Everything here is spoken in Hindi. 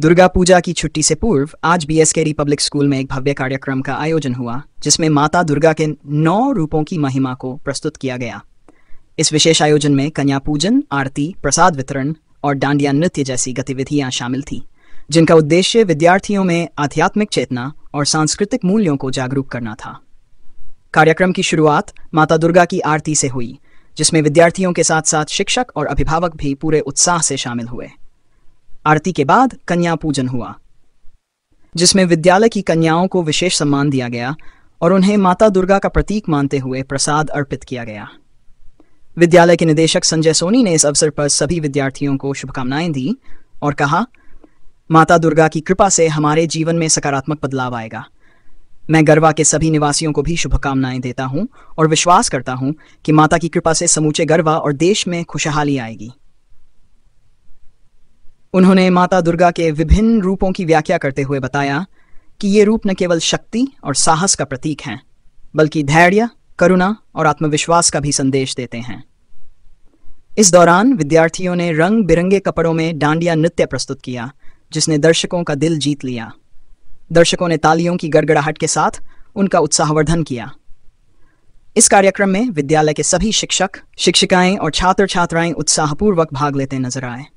दुर्गा पूजा की छुट्टी से पूर्व आज बीएसके रिपब्लिक स्कूल में एक भव्य कार्यक्रम का आयोजन हुआ जिसमें माता दुर्गा के नौ रूपों की महिमा को प्रस्तुत किया गया इस विशेष आयोजन में कन्या पूजन आरती प्रसाद वितरण और डांडिया नृत्य जैसी गतिविधियां शामिल थी जिनका उद्देश्य विद्यार्थियों में आध्यात्मिक चेतना और सांस्कृतिक मूल्यों को जागरूक करना था कार्यक्रम की शुरुआत माता दुर्गा की आरती से हुई जिसमें विद्यार्थियों के साथ साथ शिक्षक और अभिभावक भी पूरे उत्साह से शामिल हुए आरती के बाद कन्या पूजन हुआ जिसमें विद्यालय की कन्याओं को विशेष सम्मान दिया गया और उन्हें माता दुर्गा का प्रतीक मानते हुए प्रसाद अर्पित किया गया विद्यालय के निदेशक संजय सोनी ने इस अवसर पर सभी विद्यार्थियों को शुभकामनाएं दी और कहा माता दुर्गा की कृपा से हमारे जीवन में सकारात्मक बदलाव आएगा मैं गरवा के सभी निवासियों को भी शुभकामनाएं देता हूं और विश्वास करता हूं कि माता की कृपा से समूचे गरवा और देश में खुशहाली आएगी उन्होंने माता दुर्गा के विभिन्न रूपों की व्याख्या करते हुए बताया कि ये रूप न केवल शक्ति और साहस का प्रतीक हैं बल्कि धैर्य करुणा और आत्मविश्वास का भी संदेश देते हैं इस दौरान विद्यार्थियों ने रंग बिरंगे कपड़ों में डांडिया नृत्य प्रस्तुत किया जिसने दर्शकों का दिल जीत लिया दर्शकों ने तालियों की गड़गड़ाहट के साथ उनका उत्साहवर्धन किया इस कार्यक्रम में विद्यालय के सभी शिक्षक शिक्षिकाएं और छात्र छात्राएं उत्साहपूर्वक भाग लेते नजर आए